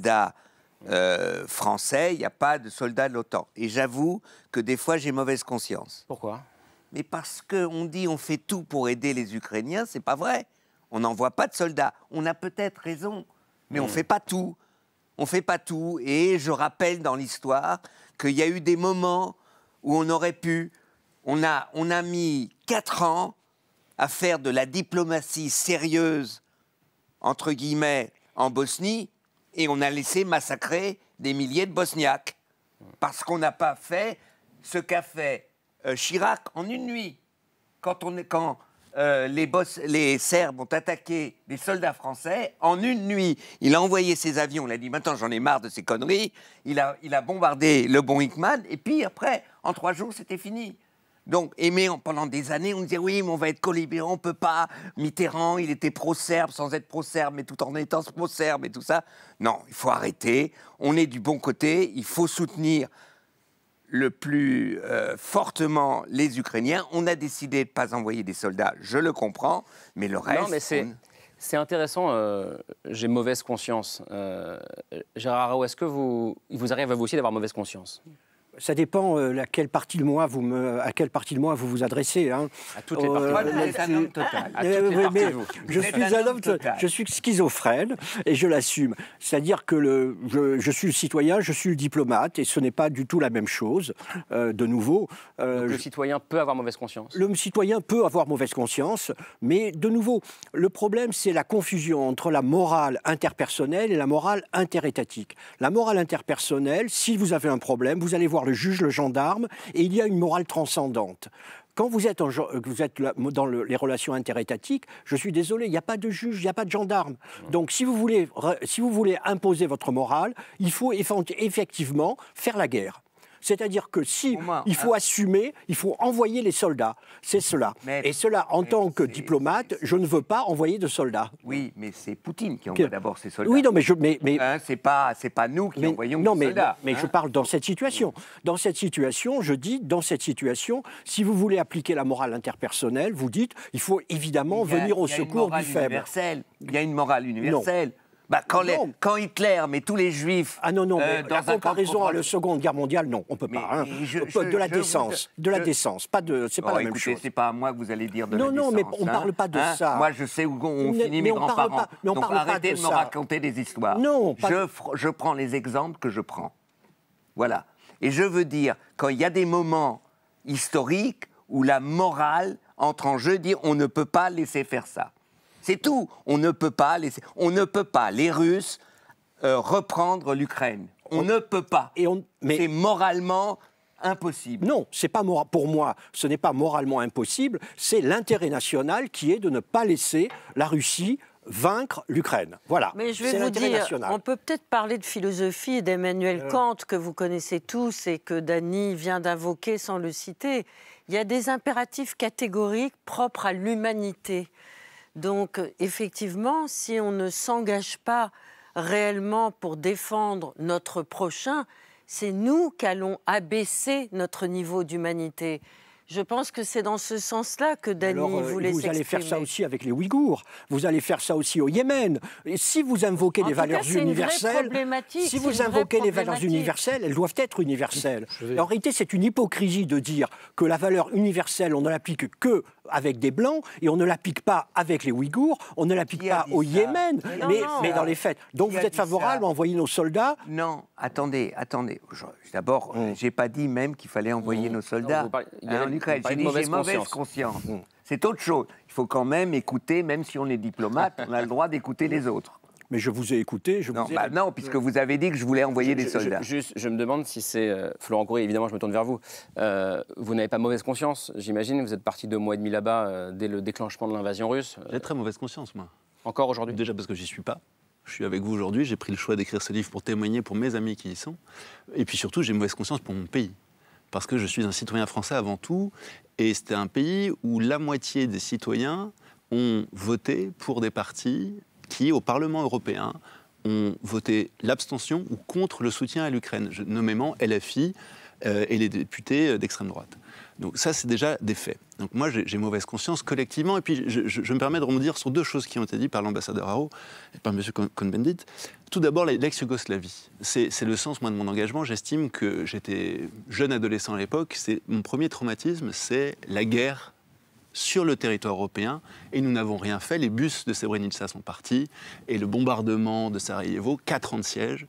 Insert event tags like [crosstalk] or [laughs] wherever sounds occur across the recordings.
soldats euh, français, il n'y a pas de soldats de l'OTAN. Et j'avoue que des fois, j'ai mauvaise conscience. Pourquoi Mais parce qu'on dit on fait tout pour aider les Ukrainiens, c'est pas vrai. On n'envoie pas de soldats. On a peut-être raison, mais on ne hmm. fait pas tout. On ne fait pas tout. Et je rappelle dans l'histoire qu'il y a eu des moments où on aurait pu. On a, on a mis quatre ans à faire de la diplomatie sérieuse, entre guillemets, en Bosnie, et on a laissé massacrer des milliers de Bosniaques. Parce qu'on n'a pas fait ce qu'a fait euh, Chirac en une nuit. Quand, euh, les, Serbes ont attaqué des soldats français, en une nuit, il a envoyé ses avions, il a dit maintenant j'en ai marre de ces conneries, il a, il a bombardé le bon Hickman, et puis après, en trois jours, c'était fini. Donc, aimé pendant des années, on disait oui, mais on va être colibérant, on peut pas. Mitterrand, il était pro-serbe sans être pro-serbe, mais tout en étant pro-serbe et tout ça. Non, il faut arrêter. On est du bon côté. Il faut soutenir le plus euh, fortement les Ukrainiens. On a décidé de ne pas envoyer des soldats, je le comprends, mais le reste. Non, mais c'est. intéressant, euh, j'ai mauvaise conscience. Euh, Gérard Raoult, est-ce que vous, il vous arrive à vous aussi d'avoir mauvaise conscience ça dépend euh, laquelle partie de moi vous me, à quelle partie de moi vous vous adressez. Hein. À toutes les parties. total. Je suis un homme, euh, total. je suis schizophrène et je l'assume. C'est-à-dire que le, je, je, suis le citoyen, je suis le diplomate et ce n'est pas du tout la même chose. Euh, de nouveau. le citoyen peut avoir mauvaise conscience. Le citoyen peut avoir mauvaise conscience, mais de nouveau, le problème c'est la confusion entre la morale interpersonnelle et la morale interétatique. La morale interpersonnelle, si vous avez un problème, vous allez voir le juge, le gendarme, et il y a une morale transcendante quand vous êtes, euh, dans les relations interétatiques, je suis désolé, il n'y a pas de juge, il n'y a pas de gendarme. Donc si vous voulez imposer votre morale, il faut effectivement faire la guerre. C'est-à-dire que si il faut hein. assumer, il faut envoyer les soldats. C'est cela. et cela, en tant que diplomate, je ne veux pas envoyer de soldats. Oui, mais c'est Poutine qui envoie d'abord ses soldats. Oui, non, mais je. Mais, hein, c'est pas, c'est pas nous qui envoyons non, soldats. Non, mais je hein. parle dans cette situation. Dans cette situation, je dis, dans cette situation, si vous voulez appliquer la morale interpersonnelle, vous dites, il faut évidemment venir au secours du faible. Il y a une morale universelle. Bah, quand, ah quand, Hitler met tous les juifs. Ah non, non, euh, dans la comparaison à la Seconde Guerre mondiale, non, on ne peut pas. Hein. de la décence, de la décence, pas de. C'est pas oh, la même chose. C'est pas à moi que vous allez dire de non, la décence. Non, mais on ne hein. parle pas de hein? ça. Moi, je sais où on mais, mes grands-parents. Donc arrêtez de, me raconter des histoires. Non, je, je prends les exemples que je prends. Voilà. Et je veux dire, quand il y a des moments historiques où la morale entre en jeu, dire on ne peut pas laisser faire ça. C'est tout. On ne peut pas on ne peut pas les Russes euh, reprendre l'Ukraine. On, ne peut pas. Et mais c'est moralement impossible. Non, c'est pas pour moi, ce n'est pas moralement impossible. C'est l'intérêt national qui est de ne pas laisser la Russie vaincre l'Ukraine. Voilà. Mais je vais vous dire, on peut peut-être parler de philosophie d'Emmanuel euh. Kant que vous connaissez tous et que Dany vient d'invoquer sans le citer. Il y a des impératifs catégoriques propres à l'humanité. Donc euh, effectivement, si on ne s'engage pas réellement pour défendre notre prochain, c'est nous qu'allons abaisser notre niveau d'humanité. Je pense que c'est dans ce sens-là que Dany voulait euh, voulait Vous allez faire ça aussi avec les Ouïghours, vous allez faire ça aussi au Yémen. si vous invoquez les valeurs universelles, si vous invoquez les valeurs universelles, elles doivent être universelles. En réalité, c'est une hypocrisie de dire que la valeur universelle, on ne l'applique que avec des blancs et on ne la pique pas avec les Ouïghours, on ne la pique pas au Yémen, mais, dans les faits. Donc vous êtes favorable à envoyer nos soldats Non, attendez, attendez. D'abord, je euh, j'ai pas dit même qu'il fallait envoyer nos soldats en Ukraine. J'ai dit mauvaise conscience. Hum. C'est autre chose. Il faut quand même écouter, même si on est diplomate, [laughs] on a le droit d'écouter les autres. Mais je vous ai écouté. Je non, vous ai... Bah non, puisque vous avez dit que je voulais envoyer des soldats. juste, je me demande si c'est. Euh, Florent Coury, évidemment, je me tourne vers vous. Euh, vous n'avez pas mauvaise conscience, j'imagine. Vous êtes parti deux mois et demi là-bas euh, dès le déclenchement de l'invasion russe. J'ai très mauvaise conscience, moi. Encore aujourd'hui Déjà parce que j'y suis pas. Je suis avec vous aujourd'hui. J'ai pris le choix d'écrire ce livre pour témoigner pour mes amis qui y sont. Et puis surtout, j'ai mauvaise conscience pour mon pays. Parce que je suis un citoyen français avant tout. Et c'était un pays où la moitié des citoyens ont voté pour des partis qui, au Parlement européen, ont voté l'abstention ou contre le soutien à l'Ukraine, nommément LFI euh, et les députés d'extrême droite. Donc ça, c'est déjà des faits. Donc moi, j'ai mauvaise conscience collectivement. Et puis, je, me permets de rebondir sur deux choses qui ont été dites par l'ambassadeur Haro et par M. Cohn-Bendit. Tout d'abord, l'ex-Yougoslavie. C'est le sens, moi, de mon engagement. J'estime que j'étais jeune adolescent à l'époque. Mon premier traumatisme, c'est la guerre sur le territoire européen et nous n'avons rien fait. Les bus de Srebrenica sont partis et le bombardement de Sarajevo, ans de siège,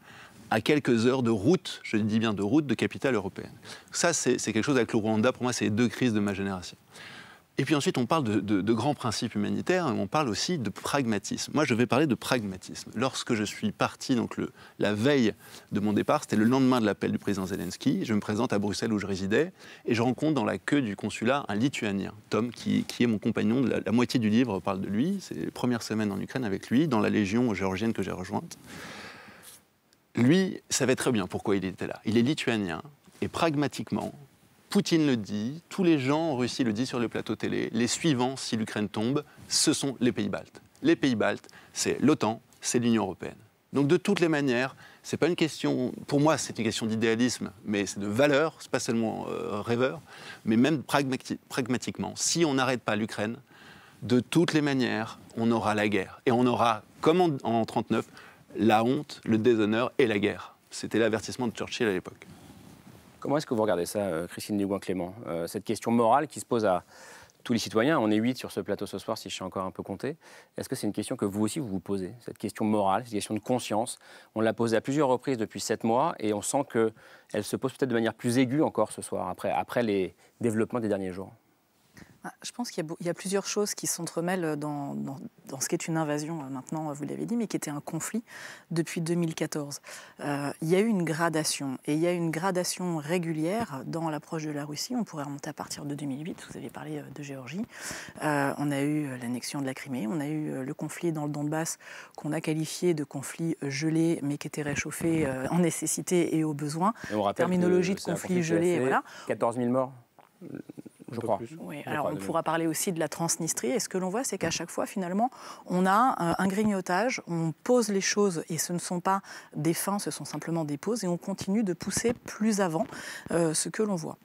à quelques heures de route, je dis bien de route, de capitale européenne. Ça, c'est quelque chose avec le Rwanda, pour moi, c'est les deux crises de ma génération. Et puis ensuite, on parle de, grands principes humanitaires, on parle aussi de pragmatisme. Moi, je vais parler de pragmatisme. Lorsque je suis parti, donc le, la veille de mon départ, c'était le lendemain de l'appel du président Zelensky, je me présente à Bruxelles où je résidais, et je rencontre dans la queue du consulat un Lituanien, Tom, qui, est mon compagnon, la, la, moitié du livre parle de lui, c'est les premières semaines en Ukraine avec lui, dans la Légion géorgienne que j'ai rejointe. Lui savait très bien pourquoi il était là. Il est lituanien, et pragmatiquement, Poutine le dit, tous les gens en Russie le disent sur le plateau télé, les suivants, si l'Ukraine tombe, ce sont les pays baltes. Les pays baltes, c'est l'OTAN, c'est l'Union européenne. Donc de toutes les manières, c'est pas une question, pour moi c'est une question d'idéalisme, mais c'est de valeur, c'est pas seulement euh, rêveur, mais même pragmatiquement. Si on n'arrête pas l'Ukraine, de toutes les manières, on aura la guerre. Et on aura, comme en 1939, la honte, le déshonneur et la guerre. C'était l'avertissement de Churchill à l'époque. Comment est-ce que vous regardez ça, euh, Christine dugouin clément euh, Cette question morale qui se pose à tous les citoyens, on est huit sur ce plateau ce soir, si je suis encore un peu compté. Est-ce que c'est une question que vous aussi vous vous posez Cette question morale, cette question de conscience, on l'a posée à plusieurs reprises depuis sept mois et on sent qu'elle se pose peut-être de manière plus aiguë encore ce soir, après, après les développements des derniers jours. Ah, je pense qu'il y, a plusieurs choses qui s'entremêlent dans, ce qui est une invasion euh, maintenant, vous l'avez dit, mais qui était un conflit depuis 2014. Euh, il y a eu une gradation, et il y a une gradation régulière dans l'approche de la Russie. On pourrait remonter à partir de 2008, vous avez parlé euh, de Géorgie. on a eu l'annexion de la Crimée, on a eu le conflit dans le Donbass qu'on a qualifié de conflit gelé, mais qui était réchauffé en nécessité et au besoin. Terminologie de conflit, gelé, voilà. 14 000 morts oui, alors on pourra parler aussi de la Transnistrie. Et ce que l'on voit, c'est qu'à chaque fois, finalement, on a euh, un grignotage, on pose les choses, et ce ne sont pas des fins, ce sont simplement des pauses, et on continue de pousser plus avant euh, ce que l'on voit.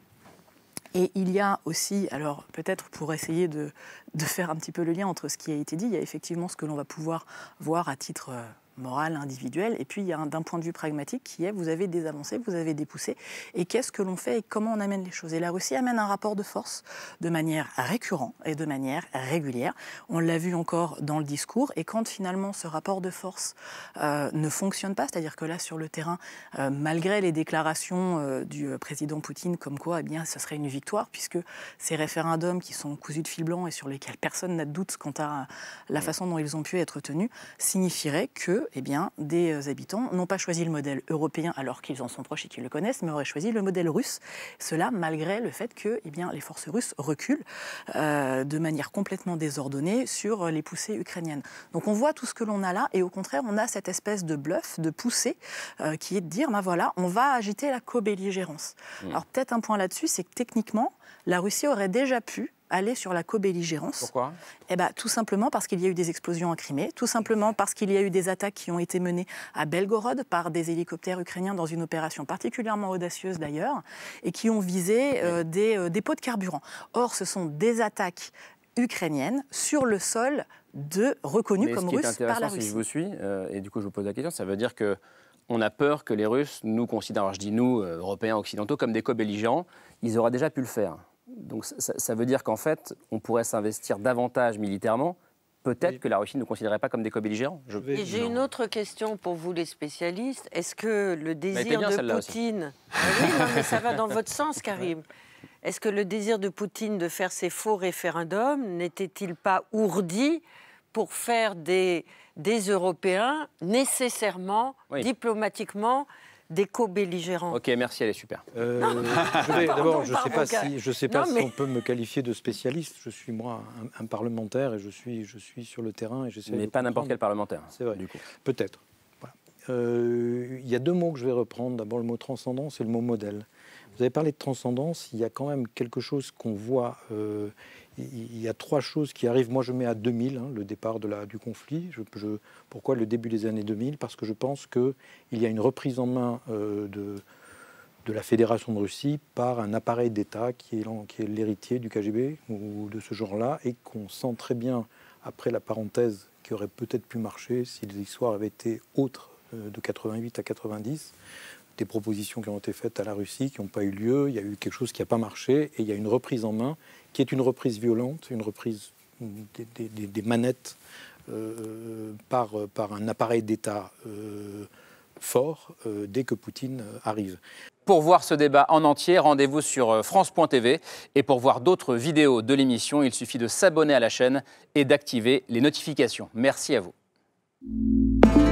Et il y a aussi, alors peut-être pour essayer de, de, faire un petit peu le lien entre ce qui a été dit, il y a effectivement ce que l'on va pouvoir voir à titre euh, morale, individuelle, et puis il y a d'un point de vue pragmatique qui est vous avez des avancées, vous avez des poussées, et qu'est-ce que l'on fait et comment on amène les choses. Et la Russie amène un rapport de force de manière récurrente et de manière régulière. On l'a vu encore dans le discours, et quand finalement ce rapport de force euh, ne fonctionne pas, c'est-à-dire que là sur le terrain, euh, malgré les déclarations euh, du président Poutine comme quoi eh bien, ce serait une victoire, puisque ces référendums qui sont cousus de fil blanc et sur lesquels personne n'a de doute quant à la façon dont ils ont pu être tenus, signifierait que eh bien, des euh, habitants n'ont pas choisi le modèle européen alors qu'ils en sont proches et qu'ils le connaissent, mais auraient choisi le modèle russe. Cela malgré le fait que eh bien, les forces russes reculent euh, de manière complètement désordonnée sur les poussées ukrainiennes. Donc on voit tout ce que l'on a là et au contraire on a cette espèce de bluff, de poussée euh, qui est de dire, bah, voilà, on va agiter la co-belligérance. Mmh. Alors peut-être un point là-dessus, c'est que techniquement, la Russie aurait déjà pu aller sur la co-belligérance. Pourquoi eh ben, Tout simplement parce qu'il y a eu des explosions en Crimée, tout simplement parce qu'il y a eu des attaques qui ont été menées à Belgorod par des hélicoptères ukrainiens dans une opération particulièrement audacieuse d'ailleurs, et qui ont visé euh, des euh, dépôts de carburant. Or, ce sont des attaques ukrainiennes sur le sol de reconnus comme russes par la Russie. Si je vous suis, euh, et du coup je vous pose la question, ça veut dire que on a peur que les Russes nous considèrent, je dis nous, Européens, Occidentaux, comme des co-belligérants. Ils auraient déjà pu le faire. Donc ça, veut dire qu'en fait, on pourrait s'investir davantage militairement. Peut-être que la Russie ne considérait pas comme des co j'ai une autre question pour vous, les spécialistes. Est-ce que le désir de Poutine. Ah ça va dans votre sens, [laughs] Karim. Est-ce que le désir de Poutine de faire ces faux référendums n'était-il pas ourdi pour faire des, Européens nécessairement, diplomatiquement, déco belligérants Ok, merci, elle est super. Euh, d'abord, je ne sais pas, si, je sais pas on peut me qualifier de spécialiste. Je suis, moi, un, parlementaire et je suis, je suis sur le terrain. et Mais pas n'importe quel parlementaire. C'est vrai. Du coup, Peut-être. Euh, il y a deux mots que je vais reprendre. D'abord, le mot transcendance et le mot modèle. Vous avez parlé de transcendance. Il y a quand même quelque chose qu'on voit. Euh, il y a trois choses qui arrivent. Moi, je mets à 2000 hein, le départ de la, du conflit. Je, pourquoi le début des années 2000 Parce que je pense qu'il y a une reprise en main euh, de, de la Fédération de Russie par un appareil d'État qui est l'héritier du KGB ou de ce genre-là et qu'on sent très bien après la parenthèse qui aurait peut-être pu marcher si les histoires avaient été autres euh, de 88 à 90, des propositions qui ont été faites à la Russie qui n'ont pas eu lieu, il y a eu quelque chose qui n'a pas marché, et il y a une reprise en main qui est une reprise violente, une reprise des, manettes euh, par, par un appareil d'État euh, fort dès que Poutine arrive. Pour voir ce débat en entier, rendez-vous sur France.tv. Et pour voir d'autres vidéos de l'émission, il suffit de s'abonner à la chaîne et d'activer les notifications. Merci à vous.